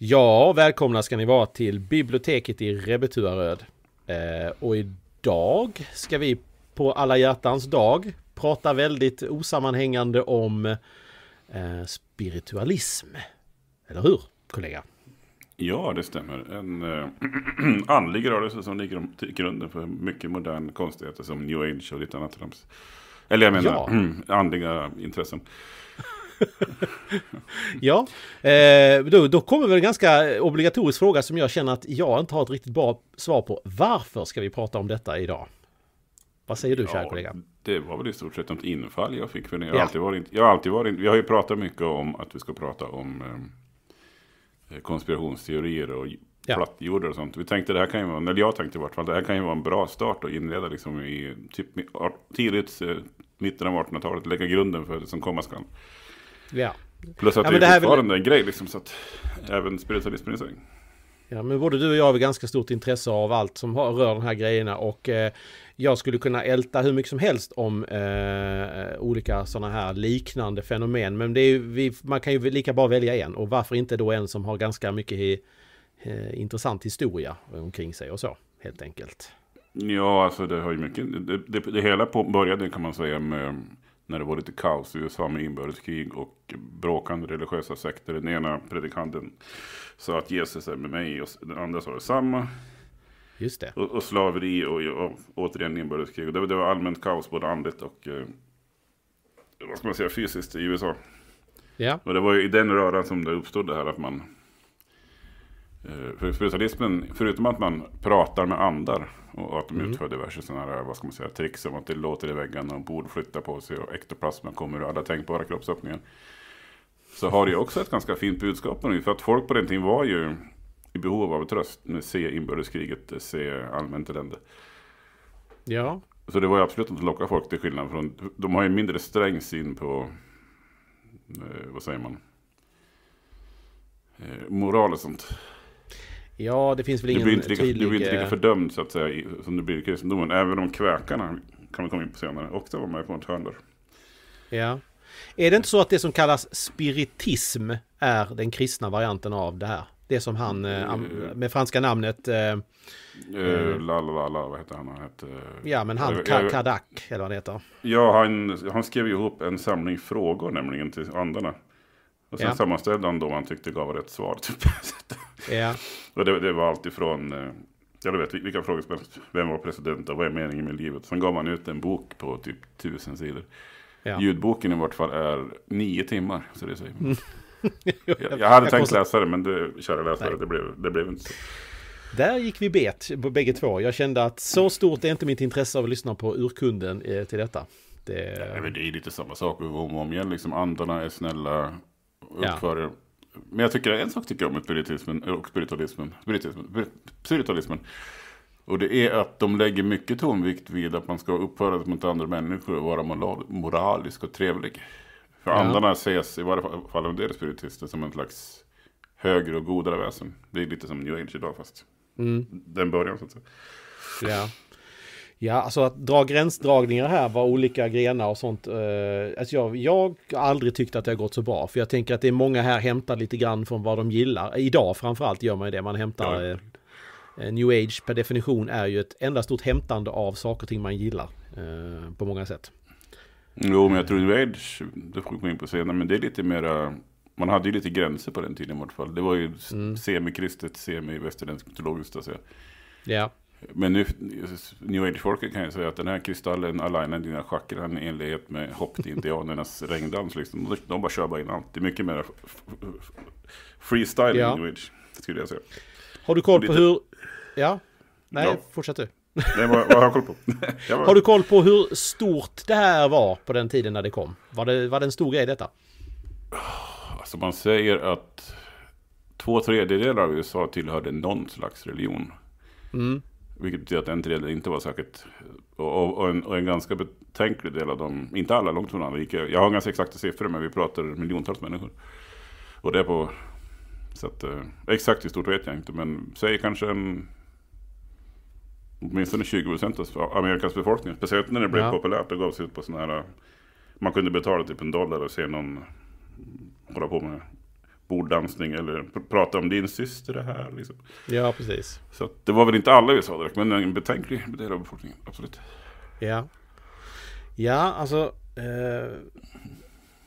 Ja, välkomna ska ni vara till biblioteket i Rebbetuaröd. Eh, och idag ska vi på alla hjärtans dag prata väldigt osammanhängande om eh, spiritualism. Eller hur, kollega? Ja, det stämmer. En eh, andlig rörelse som ligger till grunden för mycket modern konstigheter som new age och lite annat trams. Eller jag menar ja. andliga intressen. ja, eh, då, då kommer väl en ganska obligatorisk fråga som jag känner att jag inte har ett riktigt bra svar på. Varför ska vi prata om detta idag? Vad säger du, ja, kära kollega? Det var väl i stort sett ett infall jag fick. För det. jag, ja. alltid varit, jag har alltid varit... Vi har ju pratat mycket om att vi ska prata om eh, eh, konspirationsteorier och ja. plattjordar och sånt. Vi tänkte det här kan ju vara, eller jag tänkte i vart fall, det här kan ju vara en bra start att inleda liksom i typ tidigt, eh, mitten av 1800-talet, lägga grunden för det som komma skall. Ja. Plus att ja, det, det är fortfarande väl... en grej liksom, så att även spiritualismen Ja, men både du och jag har ganska stort intresse av allt som har, rör de här grejerna och eh, jag skulle kunna älta hur mycket som helst om eh, olika sådana här liknande fenomen. Men det är, vi, man kan ju lika bra välja en och varför inte då en som har ganska mycket i, eh, intressant historia omkring sig och så helt enkelt. Ja, alltså det har ju mycket. Det, det, det hela på, började kan man säga med när det var lite kaos i USA med inbördeskrig och bråkande religiösa sekter. Den ena predikanten sa att Jesus är med mig och den andra sa detsamma. Just det. Och, och slaveri och, och, återigen inbördeskrig. det, det, var allmänt kaos både andligt och eh, vad ska man säga, fysiskt i USA. Ja. Och det var ju i den röran som det uppstod det här att man Eh, för spiritualismen, förutom att man pratar med andar och att de mm. utför diverse sådana här, vad ska man säga, tricks som att det låter i väggarna och bord flyttar på sig och ektoplasmen kommer ur alla tänkbara kroppsöppningar. Så har det ju också ett ganska fint budskap nu, för att folk på den tiden var ju i behov av tröst. Med se inbördeskriget, se allmänt elände. Ja. Så det var ju absolut inte locka folk till skillnad från, de har ju mindre sträng syn på, eh, vad säger man, eh, moral och sånt. Ja, det finns väl ingen du lika, tydlig... Du blir inte lika fördömd så att säga som du blir i kristendomen. Även om kväkarna, kan vi komma in på senare, också var med på ett hörn där. Ja. Är det inte så att det som kallas spiritism är den kristna varianten av det här? Det som han eh, eh, med franska namnet... Uh, la, la, vad heter han? han heter, ja, men han Kadak, eller vad det heter. Ja, han, han skrev ihop en samling frågor nämligen till andarna. Och sen ja. sammanställde han då vad han tyckte gav rätt svar. Typ. ja. Och det, det var alltifrån, eh, jag vet vilka frågor som helst, vem var president och vad är meningen med livet? Sen gav man ut en bok på typ tusen sidor. Ja. Ljudboken i vart fall är nio timmar, så det säger mm. jag, jag, hade jag tänkt läsa det, men det, kära läsare, det blev, det blev inte så. Där gick vi bet, bägge två. Jag kände att så stort är inte mitt intresse av att lyssna på urkunden eh, till detta. Det, ja, det är lite samma sak om och om igen. Liksom, andarna är snälla, uppför ja. Men jag tycker en sak tycker jag om spiritismen och spiritualismen, spiritismen, spiritualismen. Och det är att de lägger mycket tonvikt vid att man ska uppföra sig mot andra människor och vara moralisk och trevlig. För ja. andarna ses, i varje fall om det är spiritister, som en slags högre och godare väsen. Det är lite som new age idag fast. Mm. Den början så att säga. Ja. Ja, alltså att dra gränsdragningar här var olika grenar och sånt. Eh, alltså jag, har aldrig tyckt att det har gått så bra. För jag tänker att det är många här hämtar lite grann från vad de gillar. Idag framförallt gör man ju det. Man hämtar... Ja. Eh, eh, New Age per definition är ju ett enda stort hämtande av saker och ting man gillar. på många sätt. Jo, men jag tror New Age, det får vi gå in på senare, men det är lite mera man hade ju lite gränser på den tiden i vart fall. Det var ju mm. semikristet, semi-västerländsk mytologiskt. Alltså. Ja. Men nu, New Age-folket kan ju säga att den här kristallen alignar dina chakran i enlighet med hoppte-indianernas regndans. Liksom. De bara kör bara in allt. Det är mycket mer freestyle ja. New Age, skulle jag säga. Har du koll på hur... Ja? Nej, ja. fortsätt du. Nej, vad, vad har jag koll på? jag bara... Har du koll på hur stort det här var på den tiden när det kom? Var det, var det en stor grej detta? Alltså man säger att två tredjedelar av USA tillhörde någon slags religion. Mm. Vilket betyder att en tredjedel inte var särskilt... Och, och, en, och, en, ganska betänklig del av dem, inte alla, långt från alla, jag har ganska exakta siffror men vi pratar miljontals människor. Och det är på... Så att, eh, exakt hur stort vet jag inte men säg kanske en... Åtminstone 20 procent av Amerikas befolkning. Speciellt när det blev ja. populärt och gavs ut på sådana här... Man kunde betala typ en dollar och se någon hålla på med borddansning eller pr prata om din syster det här. Liksom. Ja, precis. Så det var väl inte alla vi sa direkt, men en betänklig del av befolkningen, absolut. Ja, ja alltså eh,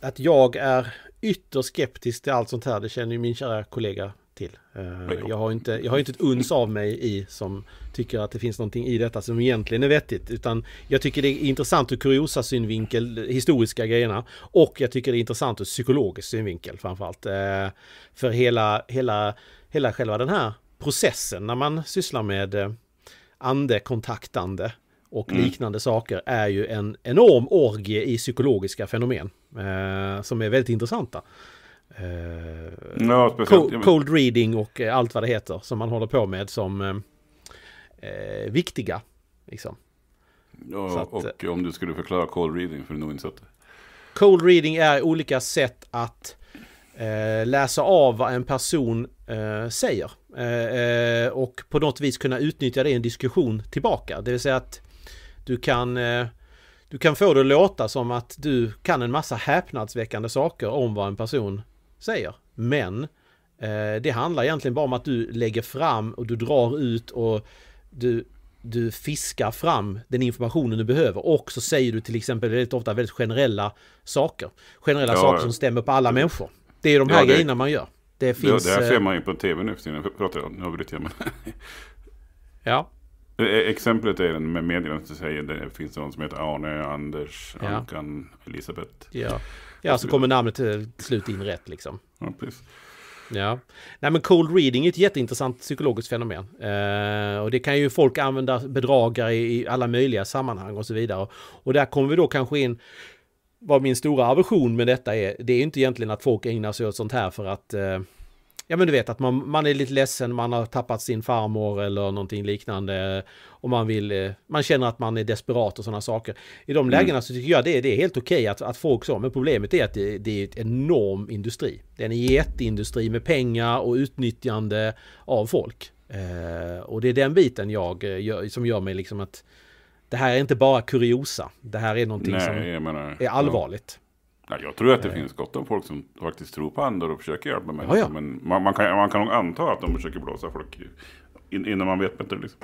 att jag är ytterst skeptisk till allt sånt här, det känner ju min kära kollega till. Eh, jag har, inte, jag har inte ett uns av mig i som tycker att det finns någonting i detta som egentligen är vettigt. Utan jag tycker det är intressant ur kuriosa synvinkel, historiska grejerna. Och jag tycker det är intressant ur psykologisk synvinkel framförallt. Eh, för hela, hela, hela själva den här processen när man sysslar med eh, andekontaktande och mm. liknande mm. saker är ju en enorm orgie i psykologiska fenomen. Eh, som är väldigt intressanta eh, ja, cold, cold, reading och eh, allt vad det heter som man håller på med som eh, eh viktiga. Liksom. Ja, att, och eh, om du skulle förklara cold reading för du en oinsatt. Cold reading är olika sätt att eh, läsa av vad en person säger. och på något vis kunna utnyttja det i en diskussion tillbaka. Det vill säga att du kan du kan få det att låta som att du kan en massa häpnadsväckande saker om vad en person säger. Men eh, det handlar egentligen bara om att du lägger fram och du drar ut och du, du fiskar fram den informationen du behöver. Och så säger du till exempel väldigt ofta väldigt generella saker. Generella ja, saker som stämmer på alla det, mm. människor. Det är de här ja, det, grejerna man gör. Det, finns, det, det här ser eh, man ju på tv nu för tiden. Pratar jag, nu avbryter jag. ja. Eh, eh, exemplet är den med meddelandet som säger det finns någon som heter Arne, Anders, Ankan, ja. Elisabeth. Ja. Ja, så kommer namnet till slut in rätt liksom. Ja, precis. Ja. Nej men cold reading är ett jätteintressant psykologiskt fenomen. Eh, och det kan ju folk använda bedragare i alla möjliga sammanhang och så vidare. Och där kommer vi då kanske in vad min stora aversion med detta är. Det är ju inte egentligen att folk ägnar sig åt sånt här för att eh, ja men du vet att man, man är lite ledsen, man har tappat sin farmor eller någonting liknande och man vill, eh, man känner att man är desperat och sådana saker. I de mm. lägena mm. så tycker jag det, det är helt okej okay att, att folk så, men problemet är att det, det är en enorm industri. Det är en jätteindustri med pengar och utnyttjande av folk. Eh, och det är den biten jag, eh, gör, som gör mig liksom att det här är inte bara kuriosa. Det här är någonting nej, som är allvarligt. Ja, jag tror att det finns gott om folk som faktiskt tror på andar och försöker hjälpa människor. Ja, ja. Men man, man, kan, man kan anta att de försöker blåsa folk innan man vet bättre. Liksom.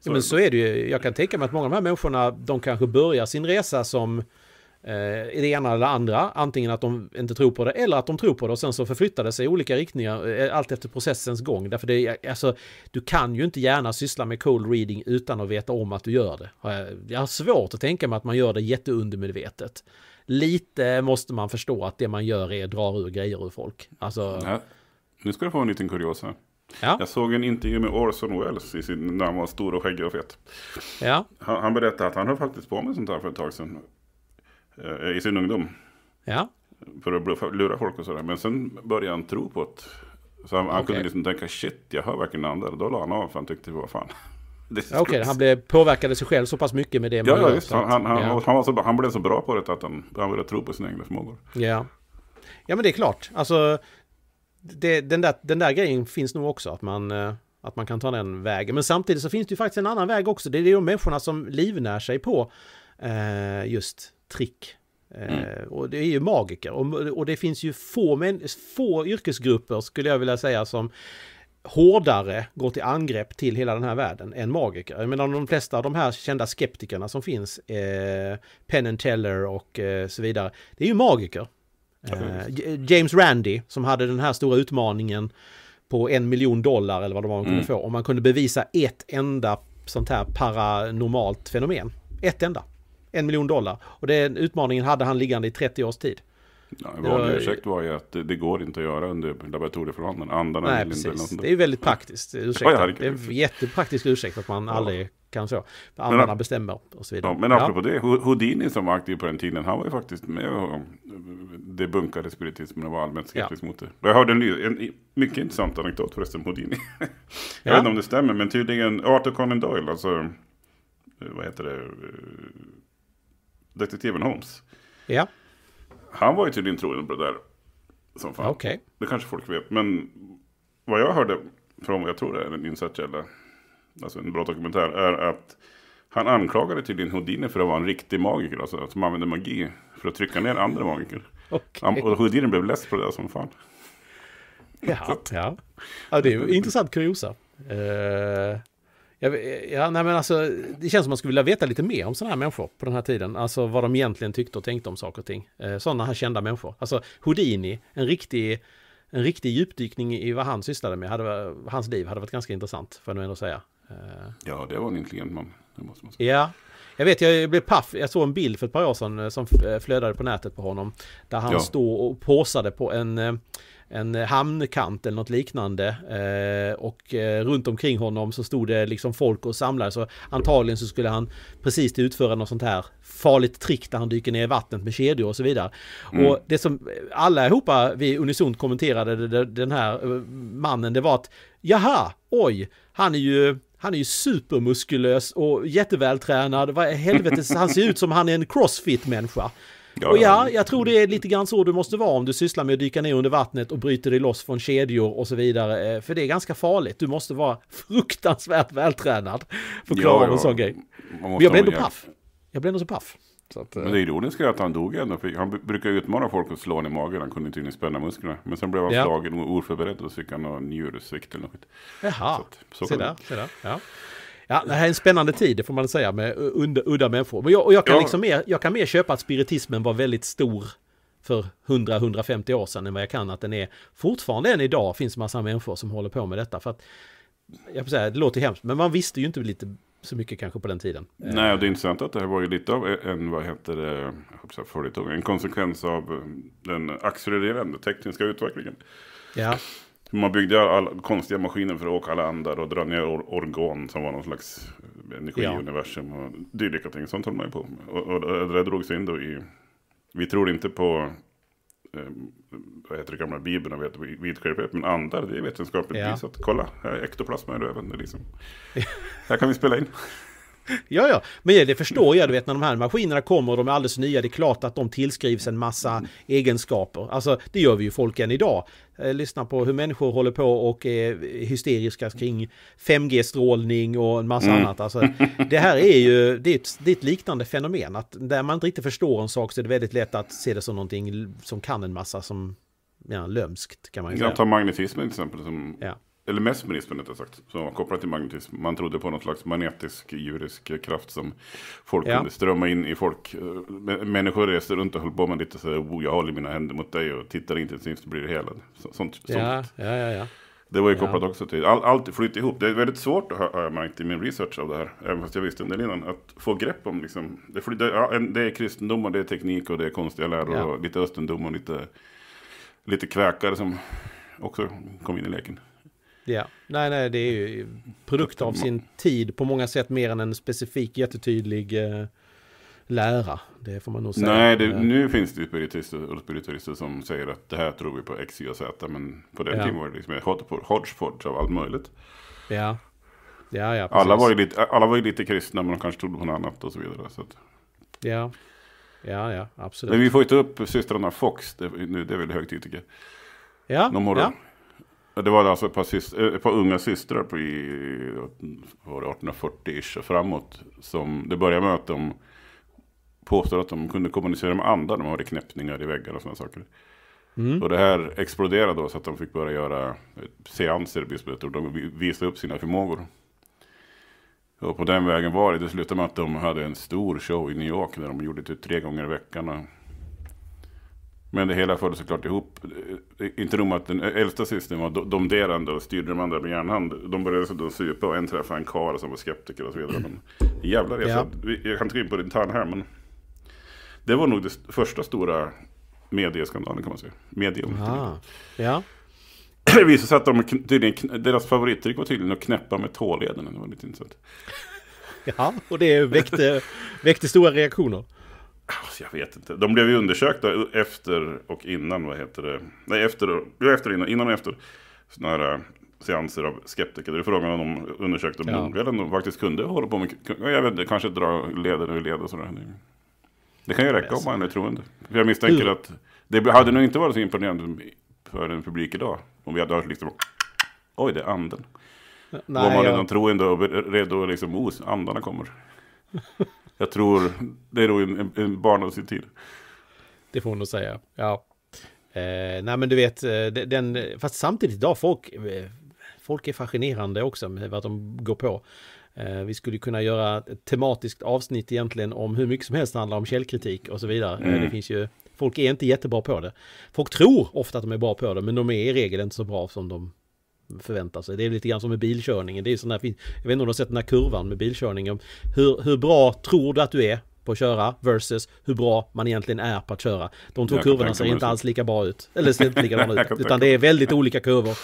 Så. Ja, men så är det ju. Jag kan tänka mig att många av de här människorna, de kanske börjar sin resa som eh, det ena eller andra. Antingen att de inte tror på det eller att de tror på det och sen så förflyttar det sig i olika riktningar eh, allt efter processens gång. Därför det är, alltså, du kan ju inte gärna syssla med cold reading utan att veta om att du gör det. Jag har svårt att tänka mig att man gör det jätteundermedvetet lite måste man förstå att det man gör är att dra ur grejer ur folk. Alltså... Ja. Nu ska du få en liten kuriosa. Ja. Jag såg en intervju med Orson Welles i sin, när han var stor och skäggig och fet. Ja. Han, han, berättade att han höll faktiskt på med sånt här för ett tag sedan. Eh, I sin ungdom. Ja. För att lura folk och sådär. Men sen började han tro på det. Så han, okay. kunde liksom tänka shit, jag hör verkligen andra. Då la han av för han tyckte det var fan. Okej, okay, han blev, påverkade sig själv så pass mycket med det ja, man ja, gör. Just. Han, han, ja. han, var så, han blev så bra på det att han, började tro på sina egna förmågor. Ja. ja, men det är klart. Alltså, det, den, där, den där grejen finns nog också, att man, eh, att man kan ta den vägen. Men samtidigt så finns det ju faktiskt en annan väg också. Det är de människorna som livnär sig på eh, just trick. Eh, mm. och det är ju magiker. Och, och det finns ju få, men, få yrkesgrupper, skulle jag vilja säga, som hårdare går till angrepp till hela den här världen än magiker. Jag menar de flesta av de här kända skeptikerna som finns, eh, Penn and Teller och eh, så vidare, det är ju magiker. Eh, James Randi som hade den här stora utmaningen på en miljon dollar eller vad de var man kunde mm. få, om man kunde bevisa ett enda sånt här paranormalt fenomen. Ett enda. En miljon dollar. Och den utmaningen hade han liggande i 30 års tid. Ja, en vanlig var... ursäkt var ju att det, det, går inte att göra under laboratorieförhållanden. Andarna Nej, precis. Det är ju väldigt praktiskt. Ursäkta. Ja, det är en jättepraktisk ursäkt att man ja. aldrig kan så. Andarna men, bestämmer och så vidare. Ja, men apropå ja. det, Houdini som var aktiv på den tiden, han var ju faktiskt med om det bunkade spiritismen och var allmänt skeptisk ja. mot det. Jag hörde en, en mycket intressant anekdot förresten, Houdini. Jag ja. vet inte om det stämmer, men tydligen Arthur Conan Doyle, alltså eh, vad heter det, eh, detektiven Holmes. Ja han var ju tydligen trogen där Som fan. Okay. Det kanske folk vet. Men vad jag hörde från vad jag tror det är en insatskälla, Alltså en bra dokumentär. Är att han anklagade tydligen Houdini för att vara en riktig magiker. Alltså att som använde magi för att trycka ner andra magiker. Okay. och Houdini blev less på det där som fan. Ja, ja. ja det är intressant kuriosa. Uh, jag, ja, nej men alltså, det känns som man skulle vilja veta lite mer om sådana här människor på den här tiden. Alltså vad de egentligen tyckte och tänkte om saker och ting. Eh, sådana här kända människor. Alltså Houdini, en riktig, en riktig djupdykning i vad han sysslade med. Hade, hans liv hade varit ganska intressant, får jag nog ändå säga. Eh. Ja, det var en intelligent man. Ja, jag vet, jag blev paff. Jag såg en bild för ett par år sedan eh, som flödade på nätet på honom. Där han ja. står och påsade på en en hamnkant eller något liknande. Eh, och eh, runt omkring honom så stod det liksom folk och samlade. Så antagligen så skulle han precis utföra något sånt här farligt trick där han dyker ner i vattnet med kedjor och så vidare. Mm. Och det som alla ihop vi unisont kommenterade den här eh, mannen, det var att jaha, oj, han är ju han är ju supermuskulös och jättevältränad. Vad i helvete, han ser ut som han är en crossfit-människa. Ja, och ja, jag tror det är lite grann så du måste vara om du sysslar med att dyka ner under vattnet och bryter dig loss från kedjor och så vidare. Eh, för det är ganska farligt. Du måste vara fruktansvärt vältränad för att klara ja, ja. en sån grej. Men jag blev ändå paff. Jag blev ändå så paff. Så att, men det ironiska är att han dog ändå. För han brukar utmana folk att slå honom i magen. Han kunde tydligen spänna musklerna. Men sen blev han ja. slagen och oförberedd och så fick han någon njursvikt eller något. Jaha, så att, så se där. Se där. Ja. Ja, det här är en spännande tid, det får man säga, med udda människor. Men jag, och jag, kan ja. liksom mer, jag kan mer köpa att spiritismen var väldigt stor för 100-150 år sedan än vad jag kan att den är. Fortfarande än idag finns massa människor som håller på med detta. För att, jag får säga, det låter hemskt, men man visste ju inte lite så mycket kanske på den tiden. Nej, det är intressant att det här var ju lite av en, vad heter det, företag, en konsekvens av eh, den accelererande tekniska utvecklingen. Ja, man byggde alla konstiga maskiner för att åka alla andar och dra ner or organ som var någon slags energiuniversum ja. och dylika ting. Sånt höll man ju på med. Och, och, och det drogs in då i... Vi tror inte på eh, vad heter det gamla bibeln och vet vidskeplighet, men andar, det är vetenskapligt ja. visat. Kolla, här är ektoplasma i röven. Liksom. här kan vi spela in. Ja, ja, men det förstår jag. Du vet när de här maskinerna kommer och de är alldeles nya, det är klart att de tillskrivs en massa egenskaper. Alltså, det gör vi ju folk än idag. Eh, lyssna på hur människor håller på och är hysteriska kring 5G-strålning och en massa mm. annat. Alltså, det här är ju det är ett, det är ett liknande fenomen. Att där man inte riktigt förstår en sak så är det väldigt lätt att se det som någonting som kan en massa som ja, lömskt kan man ju säga. Jag tar magnetismen till exempel som ja eller mesmerismen rättare sagt, som var kopplat till magnetism. Man trodde på någon slags magnetisk djurisk kraft som folk ja. kunde strömma in i folk. Eh, människor reste runt och höll på med lite så här, oh, jag håller mina händer mot dig och tittar intensivt så blir det helad. Så, sånt, ja, sånt. Ja, ja, ja. Det var ju kopplat ja. också till, all, allt flyter ihop. Det är väldigt svårt, har jag märkt i min research av det här, även fast jag visste det del innan, att få grepp om liksom, det, flyter, ja, det är kristendom och det är teknik och det är konstiga läror ja. och lite östendom och lite, lite kväkare som också kom in i leken. Ja, nej, nej, det är ju produkt av sin tid på många sätt mer än en specifik jättetydlig eh, lära. Det får man nog säga. Nej, det, eh. nu finns det ju spiritister och spiritualister som säger att det här tror vi på X, Y och Z. Men på den ja. tiden var det liksom hodgepodge av allt möjligt. Ja, ja, ja alla, var ju lite, alla var ju lite kristna men de kanske trodde på något annat och så vidare. Så att... Ja, ja, ja, absolut. Men vi får ju ta upp systrarna Fox, det, nu, det är väl högtid tycker jag. Ja, Någon morgon. ja. Det var alltså ett par, syster, eh, ett par unga systrar på 1840-ish och framåt. Som det började med att de påstod att de kunde kommunicera med andra. De hade knäppningar i väggar och sådana saker. Mm. Och det här exploderade då så att de fick börja göra seanser i De visade upp sina förmågor. Och på den vägen var det. Det slutade med att de hade en stor show i New York. Där de gjorde det typ tre gånger i veckan. Men det hela föll såklart ihop. Eh, inte nog med att den äldsta systern var domderande och styrde de andra med järnhand. De började dessutom supa och en träffade en karl som var skeptiker och så vidare. Mm. Men jävla resa. ja. jag kan inte gå in på det tarn här men. Det var nog det första stora medieskandalen kan man säga. Medium. Ja. Det visade sig att de, tydligen, deras favorittryck var tydligen att knäppa med tåleden. Det var lite intressant. Ja, och det väckte, väckte stora reaktioner. Alltså, jag vet inte. De blev ju undersökta efter och innan, vad heter det? Nej, efter, ja, efter innan, innan och efter sådana här eh, seanser av skeptiker. Det är frågan om de undersökte om ja. de faktiskt kunde hålla på med, jag vet inte, kanske dra leder ur led och sådär. Det kan ju räcka om man är troende. För jag misstänker Hur? att det hade nog inte varit så imponerande för en publik idag. Om vi hade hört liksom, oj det är anden. Nej, Var man redan jag... troende och redo liksom, os, oh, andarna kommer. jag tror det är nog en, en barn av sin tid. Det får hon nog säga, ja. Eh, nej men du vet, eh, den, fast samtidigt idag folk, eh, folk är fascinerande också med vad de går på. Eh, vi skulle kunna göra ett tematiskt avsnitt egentligen om hur mycket som helst handlar om källkritik och så vidare. Mm. Det finns ju, folk är inte jättebra på det. Folk tror ofta att de är bra på det, men de är i regel inte så bra som de förväntar sig. Det är lite grann som med bilkörningen. Det är sån här Jag vet inte om du har sett den här kurvan med bilkörningen. Hur, hur bra tror du att du är på att köra versus hur bra man egentligen är på att köra. De två kurvorna ser inte alls lika bra ut. Eller ser inte likadana ut. Utan det är väldigt olika kurvor.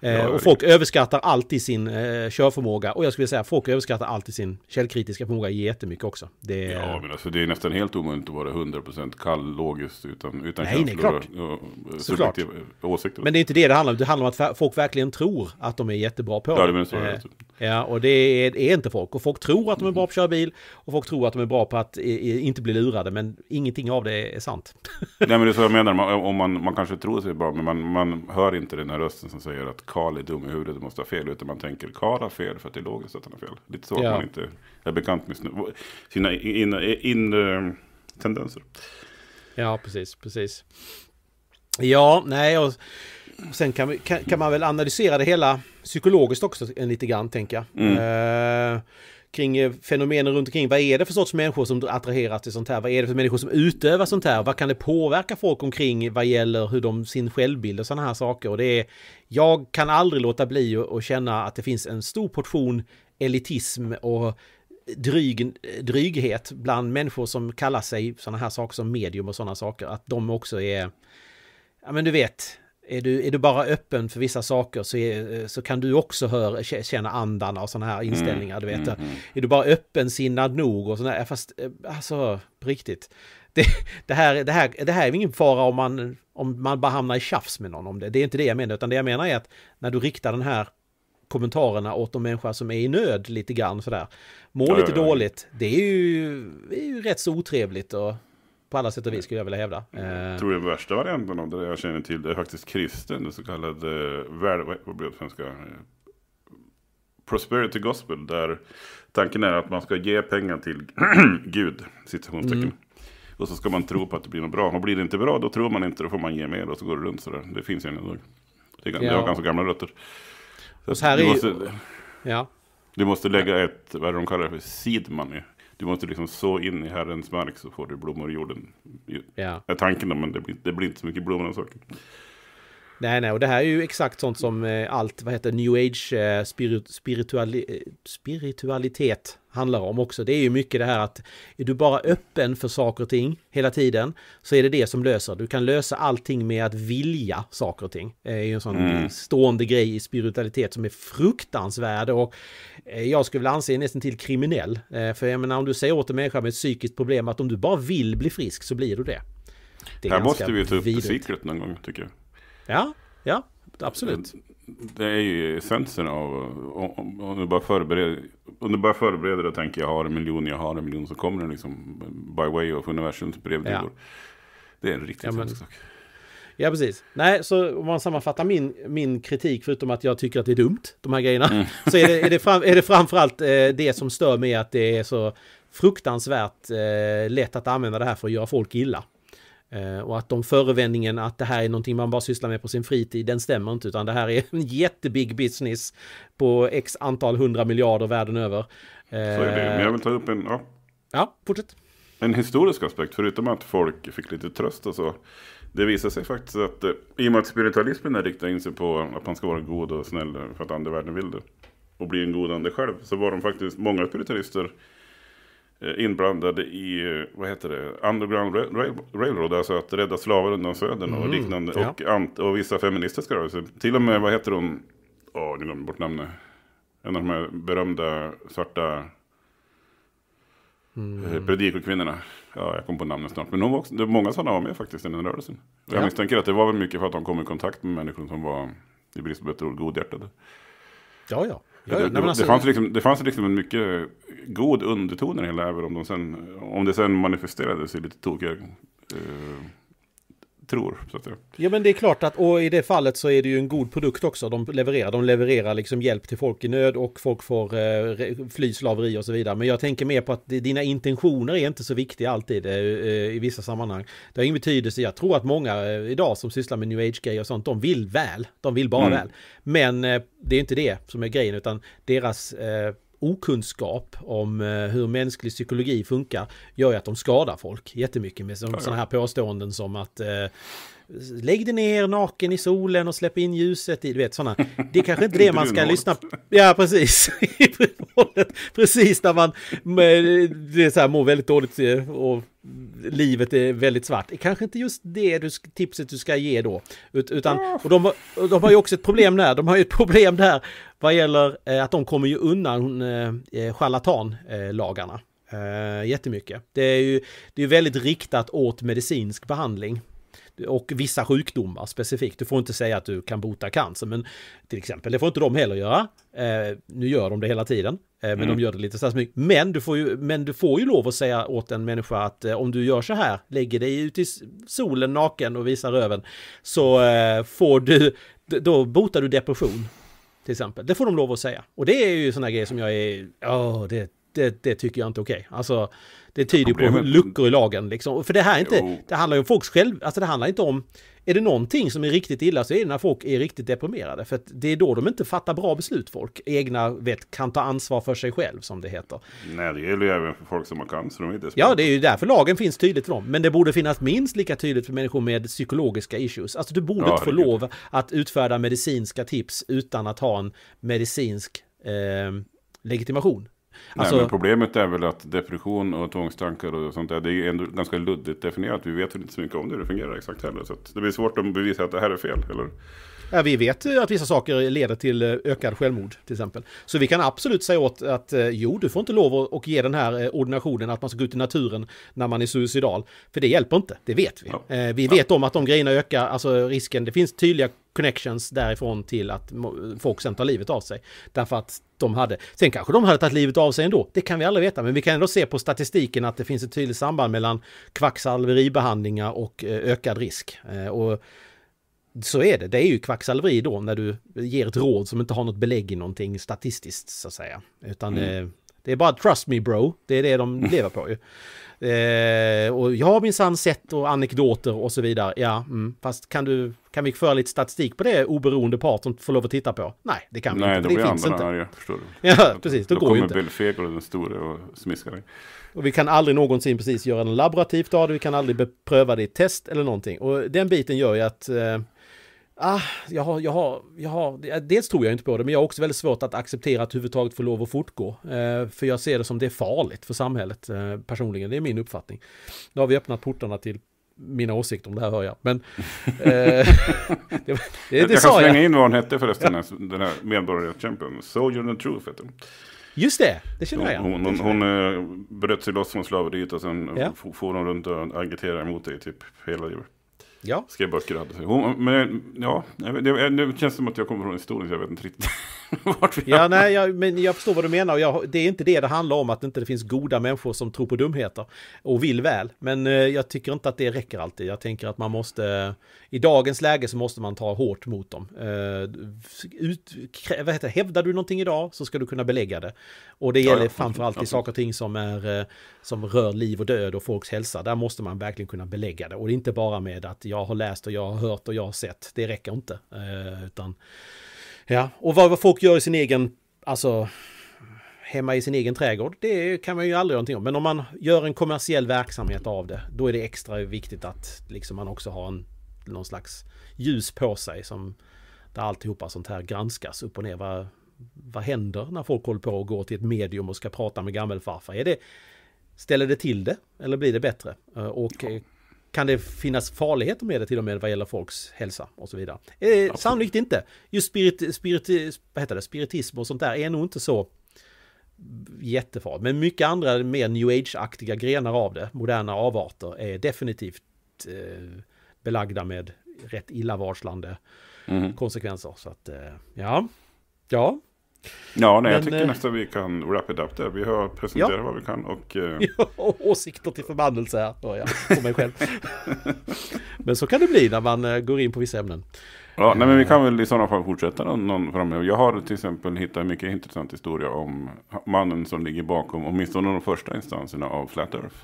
Eh, och folk överskattar alltid sin eh, körförmåga. Och jag skulle säga folk överskattar alltid sin källkritiska förmåga jättemycket också. Det, ja, men alltså, det är nästan helt omöjligt att vara 100% kall logiskt utan, utan nej, känslor nej, och, och subjektiva åsikter. Men det är inte det det handlar om. Det handlar om att folk verkligen tror att de är jättebra på ja, det. det. Eh, Ja, och det är, är, inte folk. Och folk tror att de är bra på att köra bil och folk tror att de är bra på att i, inte bli lurade, men ingenting av det är sant. Nej, men det är så jag menar. Man, om man, man kanske tror sig bra, men man, man hör inte den här rösten som säger att Karl är dum i huvudet och måste ha fel, utan man tänker Karl har fel för att det är logiskt att han har fel. Lite så ja. att man inte är bekant med sina inre in, in, eh, tendenser. Ja, precis, precis. Ja, nej, och Sen kan, vi, kan, kan, man väl analysera det hela psykologiskt också lite grann, tänker jag. Mm. Eh, kring eh, fenomenen runt omkring. Vad är det för sorts människor som attraheras till sånt här? Vad är det för människor som utövar sånt här? Vad kan det påverka folk omkring vad gäller hur de, sin självbild och sådana här saker? Och det är, jag kan aldrig låta bli att känna att det finns en stor portion elitism och dryg, dryghet bland människor som kallar sig sådana här saker som medium och sådana saker. Att de också är, ja men du vet, är du, är du bara öppen för vissa saker så, är, så kan du också hör, känna andarna och sådana här mm. inställningar. Mm, du vet. Mm, mm, är du bara öppensinnad nog och sådär, fast eh, alltså på riktigt. Det, det, här, det, här, det här är ingen fara om man, om man bara hamnar i tjafs med någon om det. Det är inte det jag menar, utan det jag menar är att när du riktar den här kommentarerna åt de människor som är i nöd lite grann sådär. Mår lite ja, ja, ja. dåligt, det är ju, det är ju rätt så otrevligt och på alla sätt och vis skulle jag vilja hävda. Jag mm. eh, tror den värsta varianten av det jag känner till det är faktiskt kristen, det så kallade eh, väl, vad blir det svenska? Prosperity Gospel, där tanken är att man ska ge pengar till Gud, citationstecken. Mm. Och så ska man tro på att det blir något bra. Och blir det inte bra, då tror man inte, då får man ge mer och så går det runt sådär. Det finns ju än idag. Det, ja. det har ganska gamla rötter. Så här du, måste, ju... ja. du måste lägga ett, vad är det de kallar det för, seed money du måste liksom så in i Herrens mark så får du blommor i jorden. Ja. Är tanken, då, men det blir, det blir inte så mycket blommor och saker. Nej, nej, och det här är ju exakt sånt som eh, allt, vad heter new age eh, spirit, spirituali, spiritualitet handlar om också. Det är ju mycket det här att är du bara öppen för saker och ting hela tiden så är det det som löser. Du kan lösa allting med att vilja saker och ting. Det är ju en sån mm. stående grej i spiritualitet som är fruktansvärd och eh, jag skulle vilja anse nästan till kriminell. För jag menar om du säger åt en människa med ett psykiskt problem att om du bara vill bli frisk så blir du det. det här måste vi ta upp vidrigt. Secret någon gång tycker jag. Ja, ja, absolut. Det är ju essensen av, om, du bara förbereder, om du bara förbereder och tänker jag har en miljon, jag har en miljon, så kommer den liksom by way of universums brevduvor. Ja. Det är en riktigt ja, sak. Ja, precis. Nej, så om man sammanfattar min, min kritik, förutom att jag tycker att det är dumt, de här grejerna, mm. så är det, är, det fram, är det framförallt eh, det som stör mig att det är så fruktansvärt eh, lätt att använda det här för att göra folk illa. Eh, och att de förevändningen att det här är någonting man bara sysslar med på sin fritid, den stämmer inte, utan det här är en jättebig business på x antal hundra miljarder världen över. Så är det, men jag vill ta upp en, ja. Ja, fortsätt. En historisk aspekt, förutom att folk fick lite tröst och så. Det visar sig faktiskt att eh, i och med att spiritualismen är riktad in sig på att man ska vara god och snäll för att andevärlden vill det. Och bli en god ande själv. Så var de faktiskt, många spiritualister Eh, inblandade i, eh, vad heter det, Underground Rail Railroad, alltså att rädda slavar undan södern och mm, liknande. Ja. Och, och vissa feministiska rörelser. Till och med, vad heter hon, åh, oh, glömde bort namnet. En av de här berömda svarta mm. Eh, predikokvinnorna. Ja, jag kom på namnet snart. Men hon var också, det var många sådana var med faktiskt i den rörelsen. Och jag ja. misstänker att det var väl mycket för att de kom i kontakt med människor som var, i brist på bättre ord, godhjärtade. Ja, ja det, det, det, alltså- fanns liksom, det fanns liksom en mycket god underton i det hela, även om, de sen, om det sen manifesterades i lite tokiga eh, tror. Så att det... Ja men det är klart att, och i det fallet så är det ju en god produkt också de levererar. De levererar liksom hjälp till folk i nöd och folk får eh, fly slaveri och så vidare. Men jag tänker mer på att dina intentioner är inte så viktiga alltid eh, eh, i vissa sammanhang. Det har ingen betydelse. Jag tror att många eh, idag som sysslar med new age-grejer och sånt, de vill väl. De vill bara mm. väl. Men eh, det är inte det som är grejen utan deras eh, okunskap om eh, hur mänsklig psykologi funkar gör ju att de skadar folk jättemycket med sådana här påståenden som att eh, lägg dig ner naken i solen och släpp in ljuset i, du vet sådana. Det är kanske inte det man ska lyssna på. Ja, precis. precis när man eh, det är så här, mår väldigt dåligt och livet är väldigt svart. Det Kanske inte just det du, tipset du ska ge då. Utan, och de, de har ju också ett problem där. De har ju ett problem där vad gäller eh, att de kommer ju undan eh, eh, charlatanlagarna eh, eh, jättemycket. Det är ju det är väldigt riktat åt medicinsk behandling och vissa sjukdomar specifikt. Du får inte säga att du kan bota cancer, men till exempel, det får inte de heller göra. Eh, nu gör de det hela tiden, eh, men mm. de gör det lite så här Men du, får ju, men du får ju lov att säga åt en människa att eh, om du gör så här, lägger dig ut i solen naken och visar röven, så får du, då botar du depression. Till exempel. Det får de lov att säga. Och det är ju sådana grejer som jag är... Ja, oh, det, det, det, tycker jag inte är okej. Okay. Alltså, det tyder Problemet. på luckor i lagen liksom. För det här inte, det handlar ju om folks själv, alltså det handlar inte om, är det någonting som är riktigt illa så är det när folk är riktigt deprimerade. För det är då de inte fattar bra beslut folk. Egna, vet, kan ta ansvar för sig själv som det heter. Nej, det gäller ju även för folk som har cancer. De ja, det är ju därför lagen finns tydligt för dem. Men det borde finnas minst lika tydligt för människor med psykologiska issues. Alltså du borde ja, inte få lov att utfärda medicinska tips utan att ha en medicinsk eh, legitimation. Alltså... Nej, men problemet är väl att depression och tvångstankar och sånt där, det är ju ändå ganska luddigt definierat. Vi vet väl inte så mycket om det, hur det fungerar exakt heller. Så det blir svårt att bevisa att det här är fel, eller? Ja, vi vet att vissa saker leder till eh, ökad självmord till exempel. Så vi kan absolut säga åt att eh, jo, du får inte lov att ge den här eh, ordinationen att man ska gå ut i naturen när man är suicidal. För det hjälper inte, det vet vi. Ja. Vi vet ja. om att de grejerna ökar, alltså risken, det finns tydliga connections därifrån till att folk sen tar livet av sig. Därför att de hade, sen kanske de hade tagit livet av sig ändå, det kan vi aldrig veta, men vi kan ändå se på statistiken att det finns ett tydligt samband mellan kvacksalveribehandlingar och eh, ökad risk. Eh, och så är det, det är ju kvacksalveri då när du ger ett råd som inte har något belägg i någonting statistiskt så att säga. Utan mm. det, det är bara trust me bro, det är det de lever på ju. Eh, och jag har minsann sett och anekdoter och så vidare. Ja, mm. fast kan, du, kan vi föra lite statistik på det oberoende part som får lov att titta på? Nej, det kan vi Nej, inte. Det finns inte. Arga, förstår du. Ja, precis. Det då, går ju inte. Då kommer Belfegor den store och smiskar dig. Och vi kan aldrig någonsin precis göra den laborativt av det. Vi kan aldrig pröva det i test eller någonting. Och den biten gör ju att eh, Ah, jag har, jag har, jag har, eh, dels tror jag inte på det, men jag har också väldigt svårt att acceptera att överhuvudtaget få lov att fortgå. Eh, för jag ser det som det är farligt för samhället eh, personligen, det är min uppfattning. Nu har vi öppnat portarna till mina åsikter om det här hör jag. Men eh, det, det, det jag kan slänga in vad hon hette förresten, ja. den här medborgarrättskämpen. Sojourner Truth heter hon. Just det, det känner jag igen. Hon, hon, hon, hon eh, bröt sig loss från slaveriet och sen ja. for hon runt och agiterade emot det i typ hela livet. Ja. Skrev böcker och hade sig. Hon, men ja, det, nu känns som att jag kommer från historien så jag vet inte riktigt vart vi Ja, nej, jag, men jag förstår vad du menar. Jag, det är inte det det handlar om, att det inte finns goda människor som tror på dumheter och vill väl. Men eh, jag tycker inte att det räcker alltid. Jag tänker att man måste, i dagens läge så måste man ta hårt mot dem. Eh, ut, vad heter, hävdar du någonting idag så ska du kunna belägga det. Och det gäller ja, ja. framförallt i saker och ting som, är, eh, som rör liv och död och folks hälsa. Där måste man verkligen kunna belägga det. Och det är inte bara med att jag har läst och jag har hört och jag har sett. Det räcker inte. Eh, utan, ja, och vad, folk gör i sin egen, alltså hemma i sin egen trädgård, det kan man ju aldrig göra någonting om. Men om man gör en kommersiell verksamhet av det, då är det extra viktigt att liksom man också har en, någon slags ljus på sig som där alltihopa sånt här granskas upp och ner. Vad, vad händer när folk håller på och går till ett medium och ska prata med gammelfarfar? Är det, ställer det till det eller blir det bättre? Eh, och kan det finnas farligheter med det till och med vad gäller folks hälsa och så vidare? Eh, sannolikt inte. Just spirit, spirit, vad heter det? spiritism och sånt där är nog inte så jättefarligt. Men mycket andra mer new age-aktiga grenar av det, moderna avarter, är definitivt eh, belagda med rätt illavarslande mm. konsekvenser. Så att, eh, ja. Ja, Ja, nej, jag tycker eh, nästan vi kan wrap it up där. Vi har presenterat ja. vad vi kan och... Uh... åsikter till förbannelse här, då jag på mig själv. men så kan det bli när man eh, går in på vissa ämnen. Ja, nej, men vi kan väl i sådana fall fortsätta någon, någon framöver. Jag har till exempel hittat en mycket intressant historia om mannen som ligger bakom åtminstone de första instanserna av Flat Earth.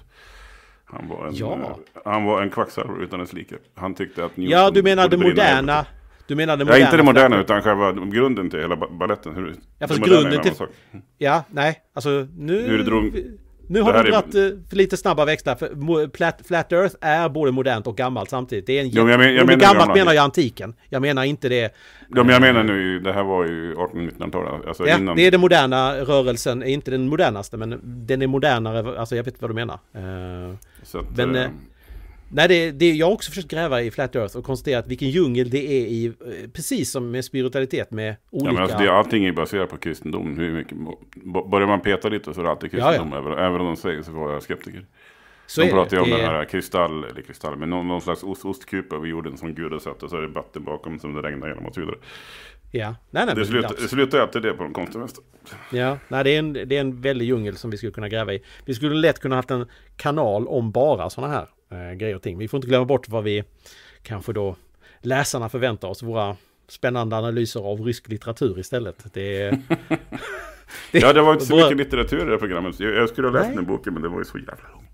Han var en, ja. en kvacksalvare utan dess like. Han tyckte att Newton Ja, du menar det moderna. Brinna. Du menar det moderna? Ja, inte det moderna, utan själva grunden till hela baletten. Hur, ja, fast grunden till... Ja, nej, alltså nu... Hur drog... Nu har du dragit är... Eh, lite snabba växlar. För flat, flat, Earth är både modernt och gammalt samtidigt. Det är en jätte... jo, jag men, jag menar gammalt gamla. menar jag antiken. Jag menar inte det... Jo, men jag menar nu, det här var ju 1800-1900-talet. Alltså ja, innan... det är den moderna rörelsen. Inte den modernaste, men den är modernare. Alltså jag vet vad du menar. Eh, att, men... Äh... Nej, det, det, jag har också försökt gräva i Flat Earth och konstaterat vilken djungel det är i, eh, precis som med spiritualitet med olika... Ja, men alltså, det, allting är baserat på kristendom. Hur mycket, börjar man peta lite så är det alltid kristendom. Ja, ja. Även om de säger så var jag skeptiker. Så de pratar ju om det, den här eh, kristall, eller kristall, men någon, någon slags ost, ostkupa över jorden som Gud har satt och så är det vatten bakom som det regnar genom och så vidare. Ja. Nej, nej, det, slutar, det slutar upp till det på de konstiga konstig Ja, nej, det, är en, det är en väldig djungel som vi skulle kunna gräva i. Vi skulle lätt kunna haft en kanal om bara sådana här eh, grejer och ting. Vi får inte glömma bort vad vi kanske då läsarna förväntar oss. Våra spännande analyser av rysk litteratur istället. Det är... det ja, det var inte så mycket litteratur i det här programmet. Jag, jag skulle ha läst nej. den boken, men det var ju så jävla lång.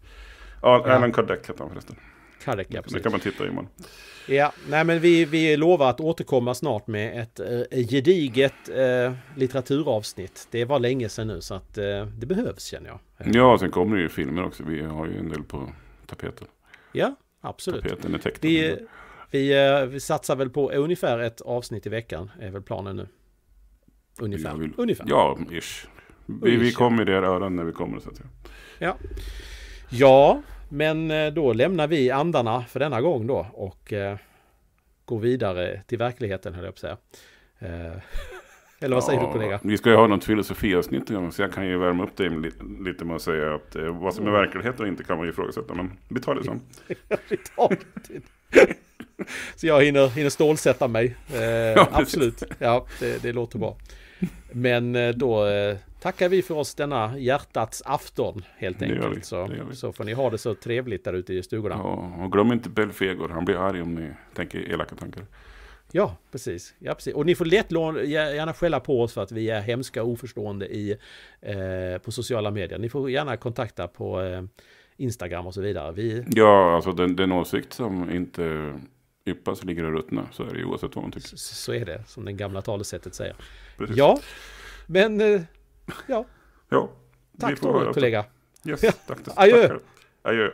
Alan ja. Kardec hette han förresten. Kareka, precis. Det kan man titta i man. Ja, nej men vi, vi lovar att återkomma snart med ett eh, gediget eh, litteraturavsnitt. Det var länge sedan nu så att eh, det behövs känner jag. Ja, sen kommer det ju filmer också. Vi har ju en del på tapeten. Ja, absolut. Tapeten är täckt. Vi, vi, eh, vi satsar väl på ungefär ett avsnitt i veckan, är väl planen nu. Ungefär. Vill, ungefär. Ja, ish. Vi, ish. vi kommer i det öronen när vi kommer så att säga. Ja. ja, men eh, då lämnar vi andarna för denna gång då och eh, går vidare till verkligheten höll jag på att säga. Eh, eller vad säger du kollega? Vi ska ju ha något filosofiavsnitt en gång så jag kan ju värma upp dig lite med att säga att eh, vad som är verklighet och inte kan man ju ifrågasätta. Men vi tar det sen. vi tar det. så jag hinner, hinner stålsätta mig. Eh, ja, absolut, ja det, det låter bra. Men eh, då tackar vi för oss denna hjärtats afton helt enkelt. Vi, så, så får ni ha det så trevligt där ute i stugorna. Ja, och glöm inte Belfegor, han blir arg om ni tänker elaka tankar. Ja, precis. Ja, precis. Och ni får lätt gärna skälla på oss för att vi är hemska och oförstående i, eh, på sociala medier. Ni får gärna kontakta på eh, Instagram och så vidare. Vi... Ja, alltså den, den åsikt som inte yppas ligger och ruttnar. Så är det oavsett vad man tycker. Så, så är det, som det gamla talesättet säger. Precis. Ja, men... Eh, Ja. ja. Tack då, kollega. Yes, tack. Adjö. Adjö.